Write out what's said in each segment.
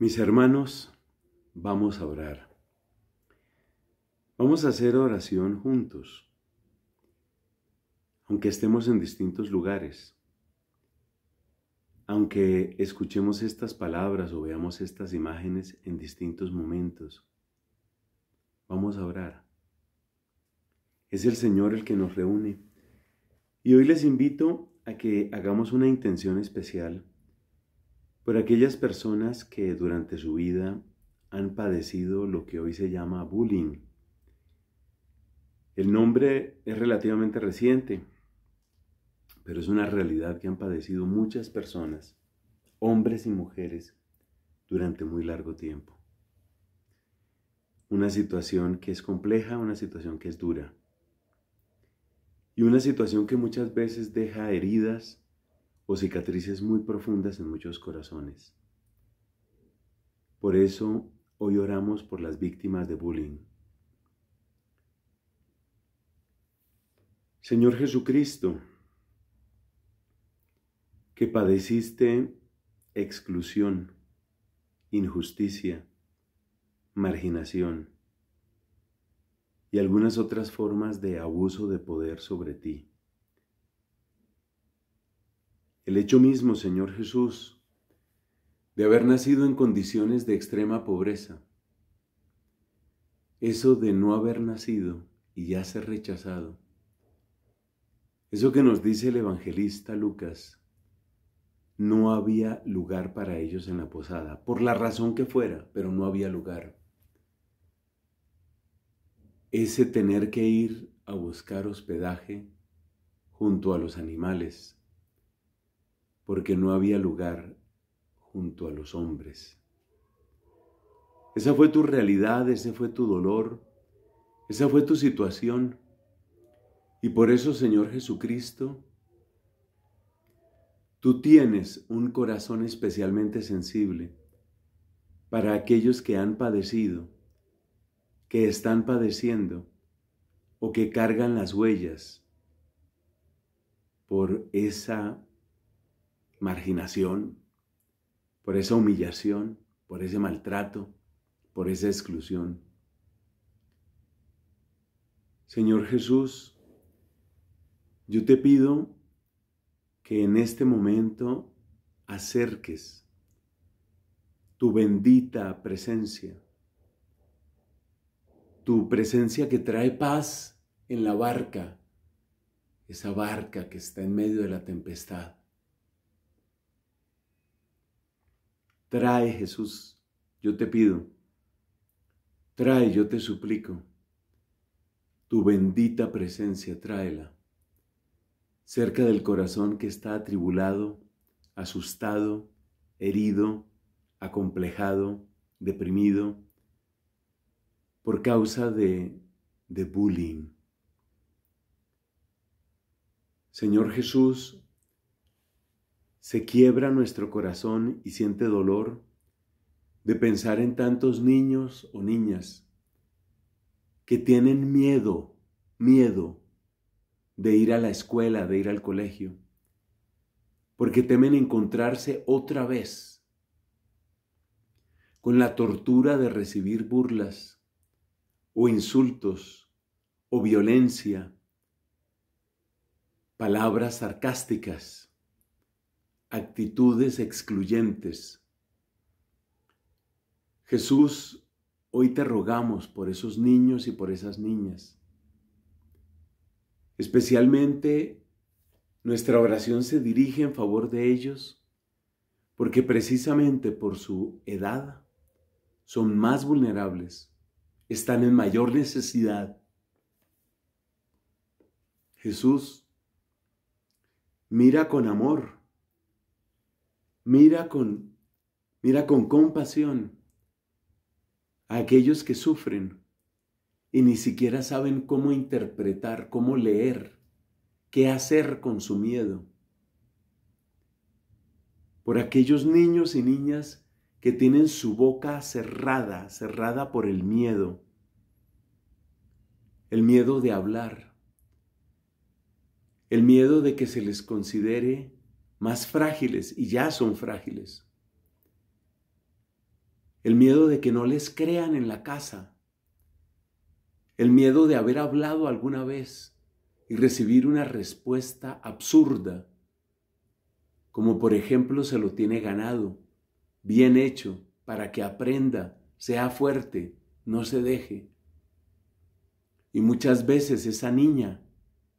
Mis hermanos, vamos a orar. Vamos a hacer oración juntos, aunque estemos en distintos lugares, aunque escuchemos estas palabras o veamos estas imágenes en distintos momentos. Vamos a orar. Es el Señor el que nos reúne. Y hoy les invito a que hagamos una intención especial por aquellas personas que durante su vida han padecido lo que hoy se llama bullying. El nombre es relativamente reciente, pero es una realidad que han padecido muchas personas, hombres y mujeres, durante muy largo tiempo. Una situación que es compleja, una situación que es dura. Y una situación que muchas veces deja heridas o cicatrices muy profundas en muchos corazones. Por eso hoy oramos por las víctimas de bullying. Señor Jesucristo, que padeciste exclusión, injusticia, marginación y algunas otras formas de abuso de poder sobre ti. El hecho mismo, Señor Jesús, de haber nacido en condiciones de extrema pobreza, eso de no haber nacido y ya ser rechazado, eso que nos dice el evangelista Lucas, no había lugar para ellos en la posada, por la razón que fuera, pero no había lugar. Ese tener que ir a buscar hospedaje junto a los animales, porque no había lugar junto a los hombres. Esa fue tu realidad, ese fue tu dolor, esa fue tu situación. Y por eso, Señor Jesucristo, tú tienes un corazón especialmente sensible para aquellos que han padecido, que están padeciendo o que cargan las huellas por esa marginación, por esa humillación, por ese maltrato, por esa exclusión. Señor Jesús, yo te pido que en este momento acerques tu bendita presencia, tu presencia que trae paz en la barca, esa barca que está en medio de la tempestad. Trae Jesús, yo te pido. Trae, yo te suplico. Tu bendita presencia, tráela. Cerca del corazón que está atribulado, asustado, herido, acomplejado, deprimido, por causa de, de bullying. Señor Jesús, se quiebra nuestro corazón y siente dolor de pensar en tantos niños o niñas que tienen miedo, miedo de ir a la escuela, de ir al colegio, porque temen encontrarse otra vez con la tortura de recibir burlas o insultos o violencia, palabras sarcásticas actitudes excluyentes. Jesús, hoy te rogamos por esos niños y por esas niñas. Especialmente nuestra oración se dirige en favor de ellos porque precisamente por su edad son más vulnerables, están en mayor necesidad. Jesús, mira con amor Mira con, mira con compasión a aquellos que sufren y ni siquiera saben cómo interpretar, cómo leer, qué hacer con su miedo. Por aquellos niños y niñas que tienen su boca cerrada, cerrada por el miedo, el miedo de hablar, el miedo de que se les considere más frágiles y ya son frágiles. El miedo de que no les crean en la casa. El miedo de haber hablado alguna vez y recibir una respuesta absurda, como por ejemplo se lo tiene ganado, bien hecho, para que aprenda, sea fuerte, no se deje. Y muchas veces esa niña,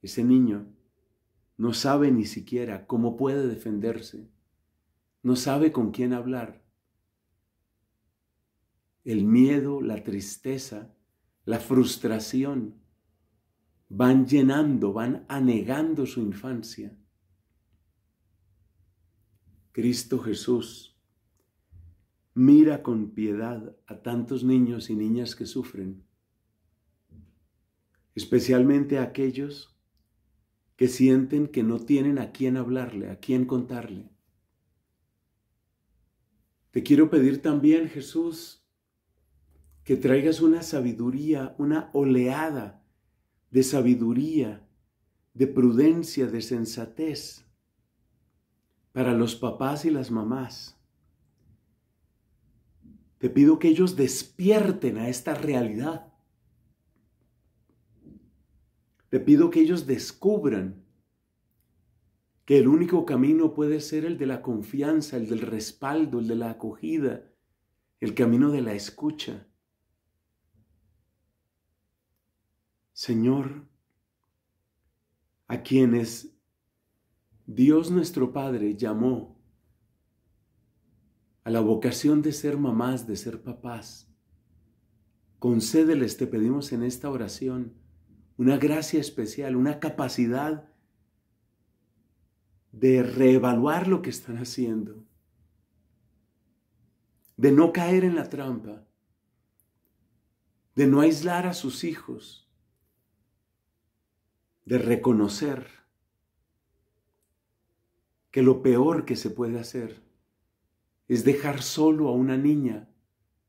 ese niño, no sabe ni siquiera cómo puede defenderse. No sabe con quién hablar. El miedo, la tristeza, la frustración van llenando, van anegando su infancia. Cristo Jesús, mira con piedad a tantos niños y niñas que sufren, especialmente a aquellos que sienten que no tienen a quién hablarle, a quién contarle. Te quiero pedir también, Jesús, que traigas una sabiduría, una oleada de sabiduría, de prudencia, de sensatez para los papás y las mamás. Te pido que ellos despierten a esta realidad te pido que ellos descubran que el único camino puede ser el de la confianza, el del respaldo, el de la acogida, el camino de la escucha. Señor, a quienes Dios nuestro Padre llamó a la vocación de ser mamás, de ser papás, concédeles, te pedimos en esta oración, una gracia especial, una capacidad de reevaluar lo que están haciendo, de no caer en la trampa, de no aislar a sus hijos, de reconocer que lo peor que se puede hacer es dejar solo a una niña,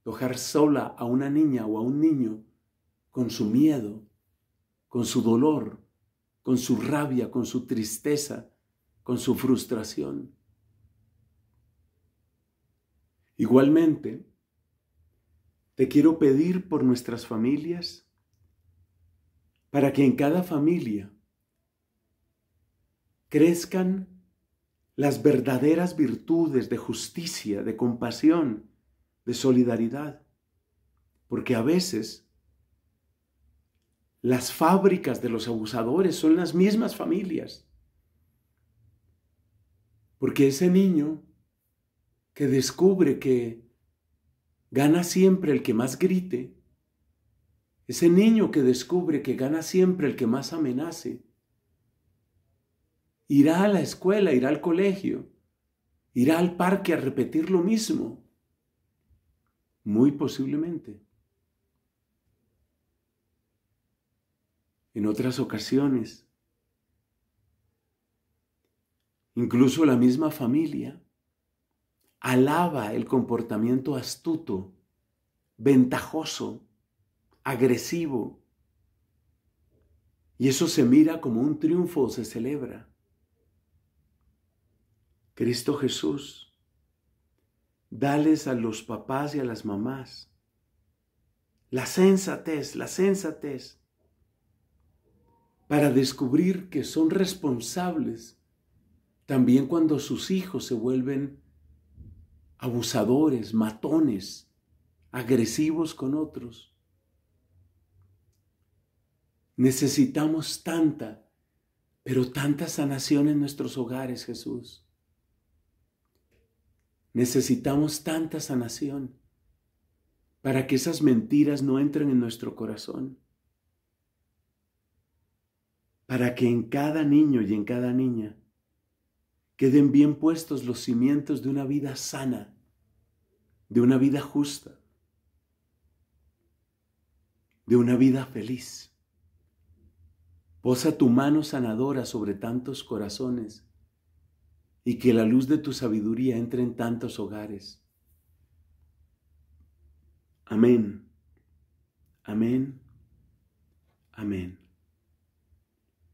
dejar sola a una niña o a un niño con su miedo con su dolor, con su rabia, con su tristeza, con su frustración. Igualmente, te quiero pedir por nuestras familias, para que en cada familia crezcan las verdaderas virtudes de justicia, de compasión, de solidaridad, porque a veces las fábricas de los abusadores son las mismas familias. Porque ese niño que descubre que gana siempre el que más grite, ese niño que descubre que gana siempre el que más amenace, irá a la escuela, irá al colegio, irá al parque a repetir lo mismo. Muy posiblemente. en otras ocasiones. Incluso la misma familia alaba el comportamiento astuto, ventajoso, agresivo. Y eso se mira como un triunfo, se celebra. Cristo Jesús, dales a los papás y a las mamás la sensatez, la sensatez para descubrir que son responsables también cuando sus hijos se vuelven abusadores, matones, agresivos con otros. Necesitamos tanta, pero tanta sanación en nuestros hogares, Jesús. Necesitamos tanta sanación para que esas mentiras no entren en nuestro corazón para que en cada niño y en cada niña queden bien puestos los cimientos de una vida sana, de una vida justa, de una vida feliz. Posa tu mano sanadora sobre tantos corazones y que la luz de tu sabiduría entre en tantos hogares. Amén. Amén. Amén.